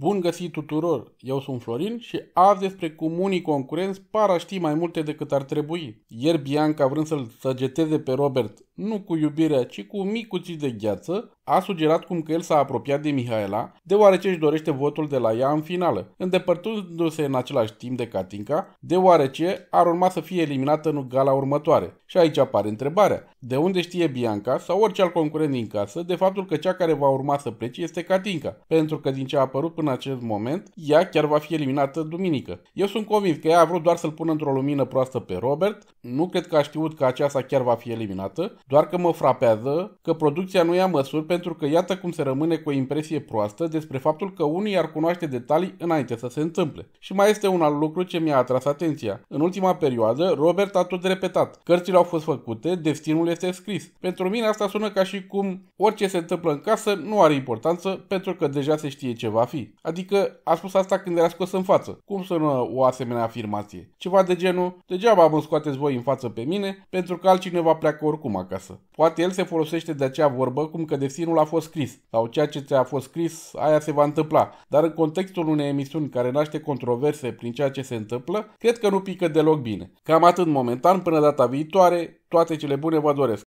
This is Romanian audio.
Bun găsit tuturor! Eu sunt Florin și azi despre cum unii concurenți par a ști mai multe decât ar trebui. Ieri Bianca vrând să-l săgeteze pe Robert nu cu iubirea, ci cu micuții de gheață, a sugerat cum că el s-a apropiat de Mihaela, deoarece își dorește votul de la ea în finală, îndepărtându-se în același timp de Katinka, deoarece ar urma să fie eliminată în gala următoare. Și aici apare întrebarea, de unde știe Bianca sau orice alt concurent din casă de faptul că cea care va urma să plece este Katinka, pentru că din ce a apărut până acest moment, ea chiar va fi eliminată duminică. Eu sunt convins că ea a vrut doar să-l pună într-o lumină proastă pe Robert, nu cred că a știut că aceasta chiar va fi eliminată, doar că mă frapează că producția nu ia măsuri pentru că iată cum se rămâne cu o impresie proastă despre faptul că unii ar cunoaște detalii înainte să se întâmple. Și mai este un alt lucru ce mi-a atras atenția. În ultima perioadă, Robert a tot repetat. Cărțile au fost făcute, destinul este scris. Pentru mine asta sună ca și cum orice se întâmplă în casă nu are importanță pentru că deja se știe ce va fi. Adică a spus asta când era scos în față. Cum sună o asemenea afirmație? Ceva de genul, degeaba mă scoateți voi în față pe mine pentru că altcineva pleacă oricum acasă acasă. Poate el se folosește de acea vorbă cum că destinul a fost scris sau ceea ce ți-a fost scris, aia se va întâmpla. Dar în contextul unei emisiuni care naște controverse prin ceea ce se întâmplă, cred că nu pică deloc bine. Cam atât momentan, până data viitoare, toate cele bune vă doresc!